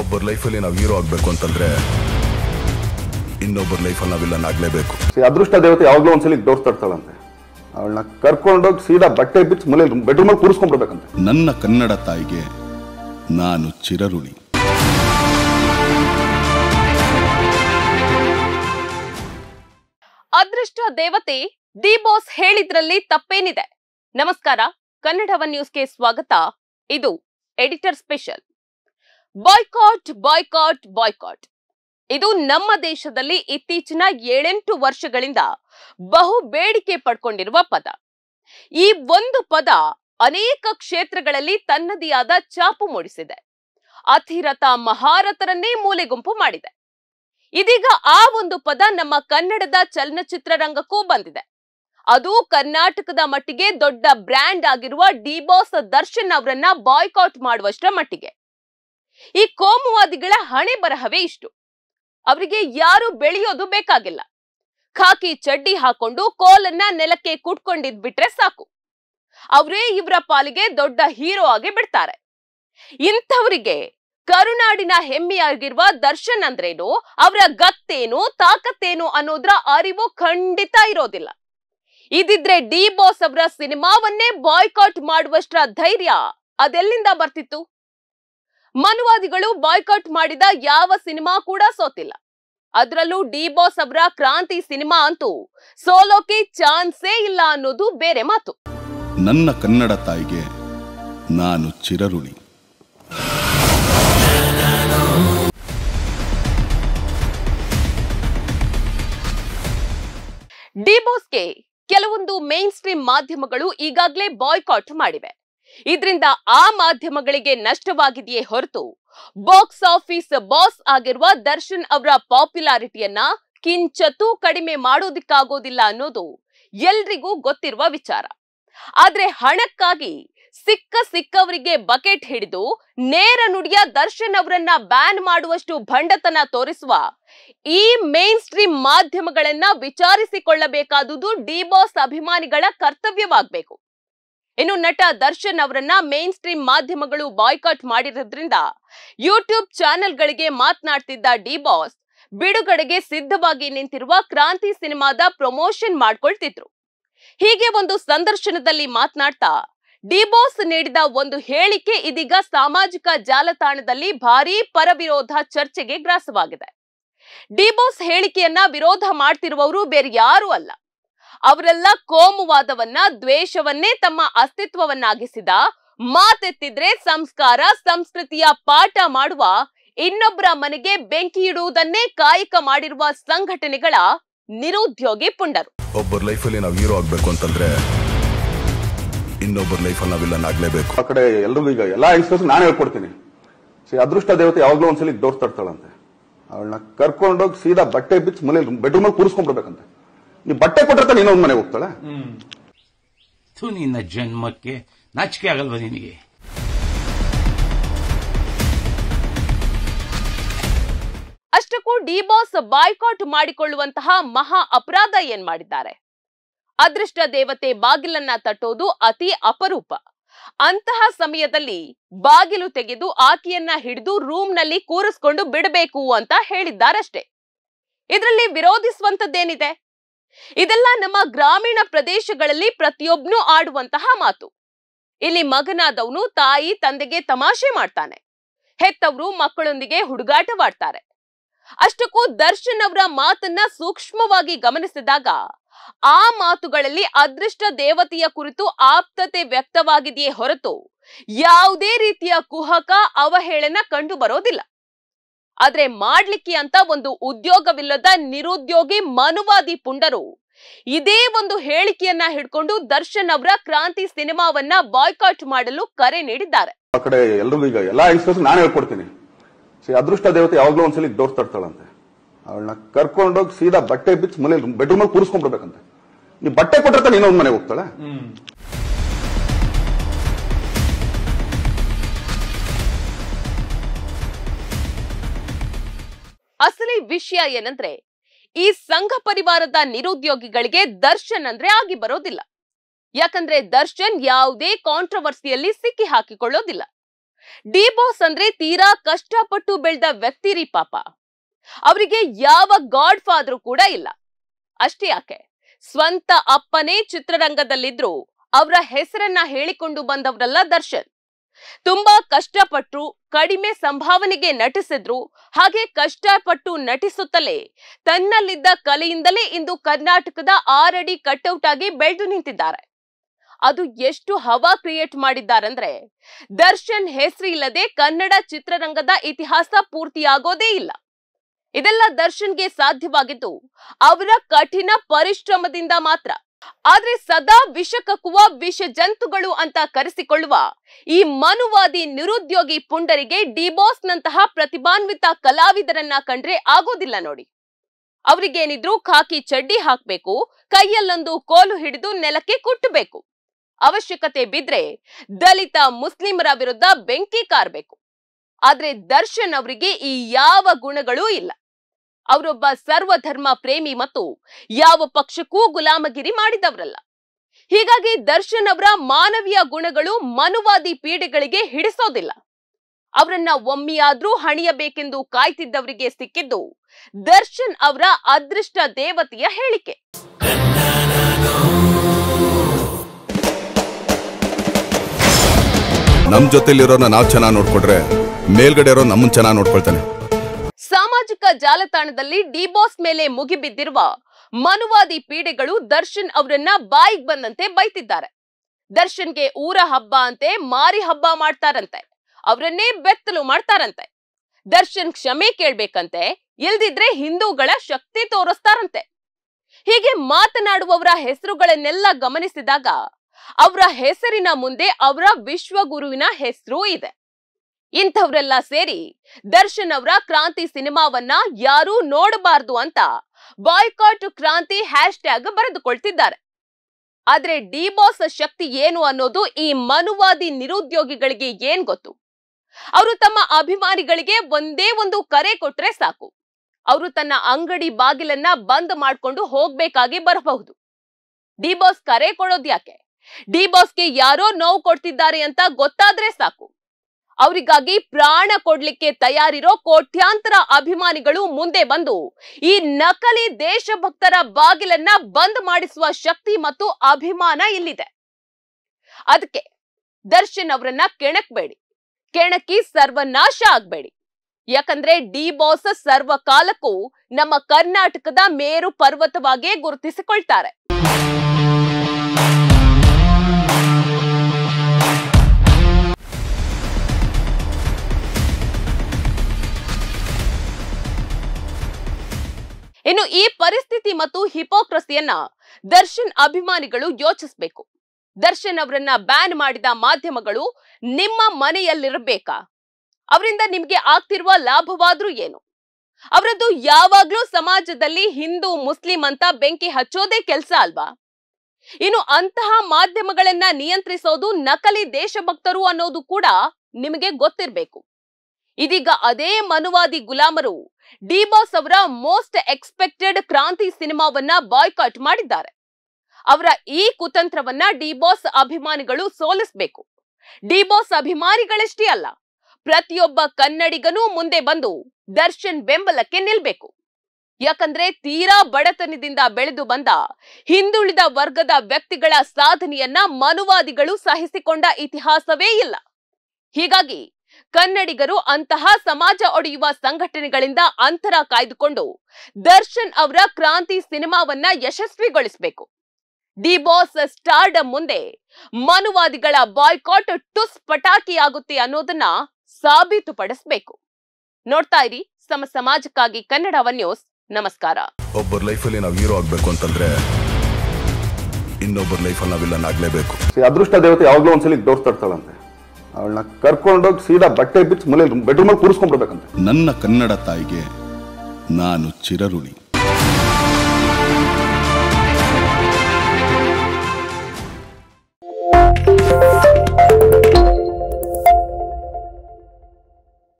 ಒಬ್ಬರ ಲೈಫಲ್ಲಿ ನಾವು ಹೀರೋ ಆಗ್ಬೇಕು ಅಂತಂದ್ರೆ ಇನ್ನೊಬ್ಬರ ಲೈಫಲ್ಲಿ ನಾವು ವಿಲನ್ ಆಗಲೇಬೇಕು ಅದೃಷ್ಟ ದೇವತೆ ಯಾವಾಗಲೂ ಒಂದ್ಸಲಿ ಡೋರ್ ಅವಳನ್ನ ಕರ್ಕೊಂಡೋಗಿ ಸೀದಾ ಬಟ್ಟೆ ಬಿಚ್ಚಿ ಮನೆ ಬೆಡ್ರೂಮ್ ಅಲ್ಲಿ ಕೂರಿಸ್ಕೊಂಡ್ಬಿಡ್ಬೇಕಂತೆ ನನ್ನ ಕನ್ನಡ ತಾಯಿಗೆ ನಾನು ಚಿರರುಳಿ ಅದೃಷ್ಟ ದೇವತೆ ದಿ ಬಾಸ್ ಹೇಳಿದ್ರಲ್ಲಿ ತಪ್ಪೇನಿದೆ ನಮಸ್ಕಾರ ಕನ್ನಡ ಕನ್ನಡವ ನ್ಯೂಸ್ಗೆ ಸ್ವಾಗತ ಇದು editor special boycott boycott boycott ಇದು ನಮ್ಮ ದೇಶದಲ್ಲಿ ಇತ್ತೀಚಿನ ಏಳೆಂಟು ವರ್ಷಗಳಿಂದ ಬಹು ಬೇಡಿಕೆ ಪಡ್ಕೊಂಡಿರುವ ಪದ ಈ ಒಂದು ಪದ ಅನೇಕ ಕ್ಷೇತ್ರಗಳಲ್ಲಿ ತನ್ನದೇ ಆದ ಚಾಪು ಮೂಡಿಸಿದೆ ಅತಿರಥ ಮಹಾರಥರನ್ನೇ ಮೂಲೆಗುಂಪು ಮಾಡಿದೆ ಇದೀಗ ಆ ಒಂದು ಪದ ನಮ್ಮ ಕನ್ನಡದ ಚಲನಚಿತ್ರ ಬಂದಿದೆ ಅದು ಕರ್ನಾಟಕದ ಮಟ್ಟಿಗೆ ದೊಡ್ಡ ಬ್ರ್ಯಾಂಡ್ ಆಗಿರುವ ಡಿ ಬಾಸ್ ದರ್ಶನ್ ಅವರನ್ನ ಬಾಯ್ಕಾಟ್ ಮಾಡುವಷ್ಟರ ಮಟ್ಟಿಗೆ ಈ ಕೋಮುವಾದಿಗಳ ಹಣೆ ಬರಹವೇ ಇಷ್ಟು ಅವರಿಗೆ ಯಾರು ಬೆಳೆಯೋದು ಬೇಕಾಗಿಲ್ಲ ಖಾಕಿ ಚಡ್ಡಿ ಹಾಕೊಂಡು ಕೋಲನ್ನ ನೆಲಕ್ಕೆ ಕುಟ್ಕೊಂಡಿದ್ ಬಿಟ್ರೆ ಸಾಕು ಅವರೇ ಇವರ ಪಾಲಿಗೆ ದೊಡ್ಡ ಹೀರೋ ಆಗಿ ಬಿಡ್ತಾರೆ ಇಂಥವರಿಗೆ ಕರುನಾಡಿನ ಹೆಮ್ಮೆಯಾಗಿರುವ ದರ್ಶನ್ ಅಂದ್ರೇನು ಅವರ ಗತ್ತೇನು ತಾಕತ್ತೇನು ಅನ್ನೋದ್ರ ಅರಿವು ಖಂಡಿತ ಇರೋದಿಲ್ಲ ಇದಿದ್ರೆ ಡಿ ಬಾಸ್ ಅವರ ಸಿನಿಮಾವನ್ನೇ ಬಾಯ್ಕಾಟ್ ಮಾಡುವಷ್ಟರ ಧೈರ್ಯ ಅದೆಲ್ಲಿಂದ ಬರ್ತಿತ್ತು ಮನುವಾದಿಗಳು ಬಾಯ್ಕಾಟ್ ಮಾಡಿದ ಯಾವ ಸಿನಿಮಾ ಕೂಡ ಸೋತಿಲ್ಲ ಅದರಲ್ಲೂ ಡಿ ಬಾಸ್ ಅವರ ಕ್ರಾಂತಿ ಸಿನಿಮಾ ಅಂತೂ ಸೋಲೋಕೆ ಚಾನ್ಸೇ ಇಲ್ಲ ಅನ್ನೋದು ಬೇರೆ ಮಾತು ನನ್ನ ಕನ್ನಡ ತಾಯಿಗೆ ನಾನು ಚಿರಋಣಿ ಬಾಸ್ಗೆ ಕೆಲವೊಂದು ಮೇನ್ ಸ್ಟ್ರೀಮ್ ಮಾಧ್ಯಮಗಳು ಈಗಾಗಲೇ ಬಾಯ್ಕಾಟ್ ಮಾಡಿವೆ ಇದರಿಂದ ಆ ಮಾಧ್ಯಮಗಳಿಗೆ ನಷ್ಟವಾಗಿದೆಯೇ ಹೊರತು ಬಾಕ್ಸ್ ಆಫೀಸ್ ಬಾಸ್ ಆಗಿರುವ ದರ್ಶನ್ ಅವರ ಪಾಪ್ಯುಲಾರಿಟಿಯನ್ನ ಕಿಂಚತೂ ಕಡಿಮೆ ಮಾಡೋದಿಕ್ಕಾಗೋದಿಲ್ಲ ಅನ್ನೋದು ಎಲ್ರಿಗೂ ಗೊತ್ತಿರುವ ವಿಚಾರ ಆದ್ರೆ ಹಣಕ್ಕಾಗಿ ಸಿಕ್ಕ ಸಿಕ್ಕವರಿಗೆ ಬಕೆಟ್ ಹಿಡಿದು ನೇರ ನುಡಿಯ ದರ್ಶನ್ ಅವರನ್ನ ಬ್ಯಾನ್ ಮಾಡುವಷ್ಟು ಭಂಡತನ ತೋರಿಸುವ ಈ ಮೇನ್ ಸ್ಟ್ರೀಮ್ ಮಾಧ್ಯಮಗಳನ್ನ ವಿಚಾರಿಸಿಕೊಳ್ಳಬೇಕಾದುದು ಬಾಸ್ ಅಭಿಮಾನಿಗಳ ಕರ್ತವ್ಯವಾಗಬೇಕು ಇನ್ನು ನಟ ದರ್ಶನ್ ಅವರನ್ನ ಮೇನ್ ಸ್ಟ್ರೀಮ್ ಮಾಧ್ಯಮಗಳು ಬಾಯ್ಕಾಟ್ ಮಾಡಿರೋದ್ರಿಂದ ಯೂಟ್ಯೂಬ್ ಚಾನೆಲ್ಗಳಿಗೆ ಮಾತನಾಡ್ತಿದ್ದ ಡಿ ಬಾಸ್ ಬಿಡುಗಡೆಗೆ ಸಿದ್ಧವಾಗಿ ನಿಂತಿರುವ ಕ್ರಾಂತಿ ಸಿನಿಮಾದ ಪ್ರಮೋಷನ್ ಮಾಡ್ಕೊಳ್ತಿದ್ರು ಹೀಗೆ ಒಂದು ಸಂದರ್ಶನದಲ್ಲಿ ಮಾತನಾಡ್ತಾ ಡಿಬೋಸ್ ನೀಡಿದ ಒಂದು ಹೇಳಿಕೆ ಇದೀಗ ಸಾಮಾಜಿಕ ಜಾಲತಾಣದಲ್ಲಿ ಭಾರೀ ಪರವಿರೋಧ ಚರ್ಚೆಗೆ ಗ್ರಾಸವಾಗಿದೆ ಡಿಬೋಸ್ ಹೇಳಿಕೆಯನ್ನ ವಿರೋಧ ಮಾಡ್ತಿರುವವರು ಬೇರೆ ಯಾರೂ ಅಲ್ಲ ಅವರೆಲ್ಲ ಕೋಮುವಾದವನ್ನ ದ್ವೇಷವನ್ನೇ ತಮ್ಮ ಅಸ್ತಿತ್ವವನ್ನಾಗಿಸಿದ ಮಾತೆತ್ತಿದ್ರೆ ಸಂಸ್ಕಾರ ಸಂಸ್ಕೃತಿಯ ಪಾಠ ಮಾಡುವ ಇನ್ನೊಬ್ಬರ ಮನೆಗೆ ಬೆಂಕಿ ಇಡುವುದನ್ನೇ ಕಾಯಕ ಮಾಡಿರುವ ಸಂಘಟನೆಗಳ ನಿರುದ್ಯೋಗಿ ಪುಂಡರು ಒಬ್ಬರ ಲೈಫಲ್ಲಿ ನಾವು ಹೀರೋ ಆಗ್ಬೇಕು ಅಂತಂದ್ರೆ ಇನ್ನೊಬ್ಬರ ಲೈಫ್ ಅಲ್ಲಿ ನಾವಿಲ್ಲ ಆಗ್ಲೇಬೇಕು ಆ ಕಡೆ ಎಲ್ಲರೂ ಈಗ ಎಲ್ಲಾ ಎಕ್ಸ್ಪ್ರೆಸ್ ನಾನು ಹೇಳ್ಕೊಡ್ತೀನಿ ಅದೃಷ್ಟ ದೇವತೆ ಯಾವಾಗ್ಲೂ ಒಂದ್ಸಲಿ ಡೋರ್ ತರ್ತಾಳಂತೆ ಅವಳನ್ನ ಕರ್ಕೊಂಡೋಗಿ ಸೀದಾ ಬಟ್ಟೆ ಬಿಚ್ಚಿ ಮನೇಲಿ ಅಲ್ಲಿ ಕೂರಿಸ್ಕೊಂಡ್ಬಿಡ್ಬೇಕಂತೆ ನೀವು ಬಟ್ಟೆ ಕೊಟ್ಟಿರ್ತಾನೆ ಇನ್ನೊಂದ್ ಮನೆ ಹೋಗ್ತಾಳೆ ನಿನ್ನ ಜನ್ಮಕ್ಕೆ ನಾಚಿಕೆ ಆಗಲ್ವಾ ನಿನಗೆ ಅಷ್ಟಕ್ಕೂ ಬಾಸ್ ಬಾಯ್ಕಾಟ್ ಮಾಡಿಕೊಳ್ಳುವಂತಹ ಮಹಾ ಅಪರಾಧ ಏನ್ ಮಾಡಿದ್ದಾರೆ ಅದೃಷ್ಟ ದೇವತೆ ಬಾಗಿಲನ್ನ ತಟ್ಟೋದು ಅತಿ ಅಪರೂಪ ಅಂತಹ ಸಮಯದಲ್ಲಿ ಬಾಗಿಲು ತೆಗೆದು ಆಕೆಯನ್ನ ಹಿಡಿದು ರೂಮ್ ನಲ್ಲಿ ಕೂರಿಸ್ಕೊಂಡು ಬಿಡಬೇಕು ಅಂತ ಹೇಳಿದ್ದಾರಷ್ಟೇ ಇದರಲ್ಲಿ ವಿರೋಧಿಸುವಂತದ್ದೇನಿದೆ ಇದೆಲ್ಲ ನಮ್ಮ ಗ್ರಾಮೀಣ ಪ್ರದೇಶಗಳಲ್ಲಿ ಪ್ರತಿಯೊಬ್ನು ಆಡುವಂತಹ ಮಾತು ಇಲ್ಲಿ ಮಗನಾದವನು ತಾಯಿ ತಂದೆಗೆ ತಮಾಷೆ ಮಾಡ್ತಾನೆ ಹೆತ್ತವರು ಮಕ್ಕಳೊಂದಿಗೆ ಹುಡುಗಾಟವಾಡ್ತಾರೆ ಅಷ್ಟಕ್ಕೂ ದರ್ಶನ್ ಅವರ ಮಾತನ್ನ ಸೂಕ್ಷ್ಮವಾಗಿ ಗಮನಿಸಿದಾಗ ಆ ಮಾತುಗಳಲ್ಲಿ ಅದೃಷ್ಟ ದೇವತೆಯ ಕುರಿತು ಆಪ್ತತೆ ವ್ಯಕ್ತವಾಗಿದೆಯೇ ಹೊರತು ಯಾವುದೇ ರೀತಿಯ ಕುಹಕ ಅವಹೇಳನ ಕಂಡು ಬರೋದಿಲ್ಲ ಆದ್ರೆ ಮಾಡ್ಲಿಕ್ಕೆ ಅಂತ ಒಂದು ಉದ್ಯೋಗವಿಲ್ಲದ ನಿರುದ್ಯೋಗಿ ಮನುವಾದಿ ಪುಂಡರು ಇದೇ ಒಂದು ಹೇಳಿಕೆಯನ್ನ ಹಿಡ್ಕೊಂಡು ದರ್ಶನ್ ಅವರ ಕ್ರಾಂತಿ ಸಿನಿಮಾವನ್ನ ಬಾಯ್ಕಾಟ್ ಮಾಡಲು ಕರೆ ನೀಡಿದ್ದಾರೆ ಆ ಈಗ ಎಲ್ಲಾ ಯಂಗ್ಸ್ಟರ್ಸ್ ನಾನು ಹೇಳ್ಕೊಡ್ತೀನಿ ಅದೃಷ್ಟ ದೇವತೆ ಯಾವಾಗಲೂ ಒಂದ್ಸಲಿ ದೋಸ್ ತರ್ತಾಳಂತೆ ಅವಳನ್ನ ಕರ್ಕೊಂಡೋಗಿ ಸೀದಾ ಬಟ್ಟೆ ಬಿಚ್ಚಿ ಮನೇಲಿ ರೂಮ್ ಕೂರಿಸ್ಕೊಂಡ್ಬಿಡ್ಬೇಕಂತೆ ನೀವು ಬಟ್ಟೆ ಕೊಟ್ಟಿರ್ತಾನೆ ಇನ್ನೊಂದು ಮನೆಗೆ ಹೋಗ್ತಾಳೆ ಅಸಲಿ ವಿಷಯ ಏನಂದ್ರೆ ಈ ಸಂಘ ಪರಿವಾರದ ನಿರುದ್ಯೋಗಿಗಳಿಗೆ ದರ್ಶನ್ ಅಂದ್ರೆ ಆಗಿ ಬರೋದಿಲ್ಲ ಯಾಕಂದ್ರೆ ದರ್ಶನ್ ಯಾವುದೇ ಕಾಂಟ್ರವರ್ಸಿಯಲ್ಲಿ ಸಿಕ್ಕಿ ಹಾಕಿಕೊಳ್ಳೋದಿಲ್ಲ ಡಿ ಬಾಸ್ ಅಂದ್ರೆ ತೀರಾ ಕಷ್ಟಪಟ್ಟು ಬೆಳೆದ ವ್ಯಕ್ತಿ ರೀ ಪಾಪ ಅವರಿಗೆ ಯಾವ ಗಾಡ್ ಫಾದರ್ ಕೂಡ ಇಲ್ಲ ಅಷ್ಟೇ ಯಾಕೆ ಸ್ವಂತ ಅಪ್ಪನೇ ಚಿತ್ರರಂಗದಲ್ಲಿದ್ರು ಅವರ ಹೆಸರನ್ನ ಹೇಳಿಕೊಂಡು ಬಂದವರಲ್ಲ ದರ್ಶನ್ ತುಂಬಾ ಕಷ್ಟಪಟ್ಟು ಕಡಿಮೆ ಸಂಭಾವನೆಗೆ ನಟಿಸಿದ್ರು ಹಾಗೆ ಕಷ್ಟಪಟ್ಟು ನಟಿಸುತ್ತಲೇ ತನ್ನಲ್ಲಿದ್ದ ಕಲೆಯಿಂದಲೇ ಇಂದು ಕರ್ನಾಟಕದ ಆರಡಿ ಕಟ್ಔಟ್ ಆಗಿ ಬೆಳೆದು ನಿಂತಿದ್ದಾರೆ ಅದು ಎಷ್ಟು ಹವಾ ಕ್ರಿಯೇಟ್ ಮಾಡಿದ್ದಾರೆಂದ್ರೆ ದರ್ಶನ್ ಹೆಸರು ಇಲ್ಲದೆ ಕನ್ನಡ ಚಿತ್ರರಂಗದ ಇತಿಹಾಸ ಪೂರ್ತಿಯಾಗೋದೇ ಇಲ್ಲ ಇದೆಲ್ಲ ದರ್ಶನ್ಗೆ ಸಾಧ್ಯವಾಗಿದ್ದು ಅವರ ಕಠಿಣ ಪರಿಶ್ರಮದಿಂದ ಮಾತ್ರ ಆದ್ರೆ ಸದಾ ವಿಷ ಕಕ್ಕುವ ವಿಷ ಜಂತುಗಳು ಅಂತ ಕರೆಸಿಕೊಳ್ಳುವ ಈ ಮನುವಾದಿ ನಿರುದ್ಯೋಗಿ ಪುಂಡರಿಗೆ ಡಿಬಾಸ್ ನಂತಹ ಪ್ರತಿಭಾನ್ವಿತ ಕಲಾವಿದರನ್ನ ಕಂಡ್ರೆ ಆಗೋದಿಲ್ಲ ನೋಡಿ ಅವರಿಗೇನಿದ್ರು ಖಾಕಿ ಚಡ್ಡಿ ಹಾಕ್ಬೇಕು ಕೈಯಲ್ಲೊಂದು ಕೋಲು ಹಿಡಿದು ನೆಲಕ್ಕೆ ಕುಟ್ಟಬೇಕು ಅವಶ್ಯಕತೆ ಬಿದ್ರೆ ದಲಿತ ಮುಸ್ಲಿಮರ ವಿರುದ್ಧ ಬೆಂಕಿ ಕಾರ್ಬೇಕು ಆದ್ರೆ ದರ್ಶನ್ ಅವರಿಗೆ ಈ ಯಾವ ಗುಣಗಳೂ ಇಲ್ಲ ಅವರೊಬ್ಬ ಸರ್ವಧರ್ಮ ಪ್ರೇಮಿ ಮತ್ತು ಯಾವ ಪಕ್ಷಕ್ಕೂ ಗುಲಾಮಗಿರಿ ಮಾಡಿದವರಲ್ಲ ಹೀಗಾಗಿ ದರ್ಶನ್ ಅವರ ಮಾನವೀಯ ಗುಣಗಳು ಮನುವಾದಿ ಪೀಡೆಗಳಿಗೆ ಹಿಡಿಸೋದಿಲ್ಲ ಅವರನ್ನ ಒಮ್ಮಿಯಾದ್ರೂ ಹಣಿಯಬೇಕೆಂದು ಕಾಯ್ತಿದ್ದವರಿಗೆ ಸಿಕ್ಕಿದ್ದು ದರ್ಶನ್ ಅವರ ಅದೃಷ್ಟ ದೇವತೆಯ ಹೇಳಿಕೆ ನಮ್ ಜೊತೆಲಿರೋನ ನಾವ್ ಚೆನ್ನಾಗಿ ನೋಡ್ಕೊಂಡ್ರೆ ಮೇಲ್ಗಡೆ ಇರೋ ನಮ್ಮನ್ ಚೆನ್ನಾಗಿ ನೋಡ್ಕೊಳ್ತಾನೆ ಸಾಮಾಜಿಕ ಜಾಲತಾಣದಲ್ಲಿ ಡಿಬಾಸ್ ಮೇಲೆ ಮುಗಿಬಿದ್ದಿರುವ ಮನುವಾದಿ ಪೀಡೆಗಳು ದರ್ಶನ್ ಅವರನ್ನ ಬಾಯಿಗೆ ಬಂದಂತೆ ಬೈತಿದ್ದಾರೆ ದರ್ಶನ್ಗೆ ಊರ ಹಬ್ಬ ಅಂತೆ ಮಾರಿ ಹಬ್ಬ ಮಾಡ್ತಾರಂತೆ ಅವರನ್ನೇ ಬೆತ್ತಲು ಮಾಡ್ತಾರಂತೆ ದರ್ಶನ್ ಕ್ಷಮೆ ಕೇಳ್ಬೇಕಂತೆ ಇಲ್ದಿದ್ರೆ ಹಿಂದೂಗಳ ಶಕ್ತಿ ತೋರಿಸ್ತಾರಂತೆ ಹೀಗೆ ಮಾತನಾಡುವವರ ಹೆಸರುಗಳನ್ನೆಲ್ಲ ಗಮನಿಸಿದಾಗ ಅವರ ಹೆಸರಿನ ಮುಂದೆ ಅವರ ವಿಶ್ವಗುರುವಿನ ಹೆಸರು ಇದೆ ಇಂಥವ್ರೆಲ್ಲ ಸೇರಿ ದರ್ಶನ್ ಅವರ ಕ್ರಾಂತಿ ಸಿನಿಮಾವನ್ನ ಯಾರೂ ನೋಡಬಾರದು ಅಂತ ಬಾಯ್ಕಾಟ್ ಕ್ರಾಂತಿ ಹ್ಯಾಶ್ ಟ್ಯಾಗ್ ಬರೆದುಕೊಳ್ತಿದ್ದಾರೆ ಆದ್ರೆ ಡಿಬಾಸ್ ಶಕ್ತಿ ಏನು ಅನ್ನೋದು ಈ ಮನುವಾದಿ ನಿರುದ್ಯೋಗಿಗಳಿಗೆ ಏನ್ ಗೊತ್ತು ಅವರು ತಮ್ಮ ಅಭಿಮಾನಿಗಳಿಗೆ ಒಂದೇ ಒಂದು ಕರೆ ಕೊಟ್ರೆ ಸಾಕು ಅವರು ತನ್ನ ಅಂಗಡಿ ಬಾಗಿಲನ್ನ ಬಂದ್ ಮಾಡ್ಕೊಂಡು ಹೋಗ್ಬೇಕಾಗಿ ಬರಬಹುದು ಡಿಬಾಸ್ ಕರೆ ಕೊಡೋದ್ಯಾಕೆ ಡಿಬಾಸ್ಗೆ ಯಾರೋ ನೋವು ಕೊಡ್ತಿದ್ದಾರೆ ಅಂತ ಗೊತ್ತಾದ್ರೆ ಸಾಕು ಅವರಿಗಾಗಿ ಪ್ರಾಣ ಕೊಡ್ಲಿಕ್ಕೆ ತಯಾರಿರೋ ಕೋಟ್ಯಾಂತರ ಅಭಿಮಾನಿಗಳು ಮುಂದೆ ಬಂದು ಈ ನಕಲಿ ದೇಶಭಕ್ತರ ಬಾಗಿಲನ್ನ ಬಂದ್ ಮಾಡಿಸುವ ಶಕ್ತಿ ಮತ್ತು ಅಭಿಮಾನ ಇಲ್ಲಿದೆ ಅದಕ್ಕೆ ದರ್ಶನ್ ಅವರನ್ನ ಕೆಣಕ್ಬೇಡಿ ಕೆಣಕಿ ಸರ್ವನಾಶ ಆಗ್ಬೇಡಿ ಯಾಕಂದ್ರೆ ಡಿ ಬಾಸ್ ಸರ್ವ ಕಾಲಕ್ಕೂ ನಮ್ಮ ಕರ್ನಾಟಕದ ಮೇರು ಪರ್ವತವಾಗಿಯೇ ಗುರುತಿಸಿಕೊಳ್ತಾರೆ ಮತ್ತು ಹಿಪೋಕ್ರಸಿಯನ್ನ ದರ್ಶನ್ ಅಭಿಮಾನಿಗಳು ಯೋಚಿಸಬೇಕು ದರ್ಶನ್ ಅವರನ್ನ ಬ್ಯಾನ್ ಮಾಡಿದ ಮಾಧ್ಯಮಗಳು ನಿಮ್ಮ ಮನೆಯಲ್ಲಿರಬೇಕಾ ಅವರಿಂದ ನಿಮ್ಗೆ ಆಗ್ತಿರುವ ಲಾಭವಾದ್ರೂ ಏನು ಅವರದ್ದು ಯಾವಾಗ್ಲೂ ಸಮಾಜದಲ್ಲಿ ಹಿಂದೂ ಮುಸ್ಲಿಂ ಅಂತ ಬೆಂಕಿ ಹಚ್ಚೋದೇ ಕೆಲಸ ಅಲ್ವಾ ಇನ್ನು ಅಂತಹ ಮಾಧ್ಯಮಗಳನ್ನ ನಿಯಂತ್ರಿಸೋದು ನಕಲಿ ದೇಶಭಕ್ತರು ಅನ್ನೋದು ಕೂಡ ನಿಮಗೆ ಗೊತ್ತಿರಬೇಕು ಇದೀಗ ಅದೇ ಮನುವಾದಿ ಗುಲಾಮರು ಡಿ ಬಾಸ್ ಅವರ ಮೋಸ್ಟ್ ಎಕ್ಸ್ಪೆಕ್ಟೆಡ್ ಕ್ರಾಂತಿ ಸಿನಿಮಾವನ್ನ ಬಾಯ್ಕಾಟ್ ಮಾಡಿದ್ದಾರೆ ಅವರ ಈ ಕುತಂತ್ರವನ್ನ ಡಿ ಬಾಸ್ ಅಭಿಮಾನಿಗಳು ಸೋಲಿಸಬೇಕು ಡಿ ಬಾಸ್ ಅಭಿಮಾನಿಗಳಷ್ಟೇ ಅಲ್ಲ ಪ್ರತಿಯೊಬ್ಬ ಕನ್ನಡಿಗನೂ ಮುಂದೆ ಬಂದು ದರ್ಶನ್ ಬೆಂಬಲಕ್ಕೆ ನಿಲ್ಬೇಕು ಯಾಕಂದ್ರೆ ತೀರಾ ಬಡತನದಿಂದ ಬೆಳೆದು ಬಂದ ಹಿಂದುಳಿದ ವರ್ಗದ ವ್ಯಕ್ತಿಗಳ ಸಾಧನೆಯನ್ನ ಮನುವಾದಿಗಳು ಸಹಿಸಿಕೊಂಡ ಇತಿಹಾಸವೇ ಇಲ್ಲ ಹೀಗಾಗಿ ಕನ್ನಡಿಗರು ಅಂತಹ ಸಮಾಜ ಒಡೆಯುವ ಸಂಘಟನೆಗಳಿಂದ ಅಂತರ ಕಾಯ್ದುಕೊಂಡು ದರ್ಶನ್ ಅವರ ಕ್ರಾಂತಿ ಸಿನಿಮಾವನ್ನ ಯಶಸ್ವಿಗೊಳಿಸಬೇಕು ಡಿ ಬಾಸ್ ಸ್ಟಾರ್ಡ್ ಮುಂದೆ ಮನುವಾದಿಗಳ ಬಾಯ್ಕಾಟ್ ಟುಸ್ ಆಗುತ್ತೆ ಅನ್ನೋದನ್ನ ಸಾಬೀತುಪಡಿಸಬೇಕು ನೋಡ್ತಾ ಇರಿ ಸಮ ಸಮಾಜಕ್ಕಾಗಿ ಕನ್ನಡ ನ್ಯೂಸ್ ನಮಸ್ಕಾರ ಒಬ್ಬರ ಲೈಫಲ್ಲಿ ನಾವು ಹೀರೋ ಆಗ್ಬೇಕು ಅಂತಂದ್ರೆ ಇನ್ನೊಬ್ಬರ ಲೈಫಲ್ಲಿ ನಾವಿಲ್ಲ ಆಗ್ಲೇಬೇಕು ಅದೃಷ್ಟ ದೇವತೆ ಯಾವಾಗಲೂ ಒಂದ್ಸಲಿ ತೋರಿಸ್ತಾ ಅವಳನ್ನ ಕರ್ಕೊಂಡೋಗಿ ಸೀದಾ ಬಟ್ಟೆ ಬಿಚ್ಚಿ ಮನೇಲಿ ಬೆಡ್ರೂಮಲ್ಲಿ ಕೂರಿಸ್ಕೊಂಡ್ಬಿಡ್ಬೇಕಂತೆ ನನ್ನ ಕನ್ನಡ ತಾಯಿಗೆ ನಾನು ಚಿರರುಣಿ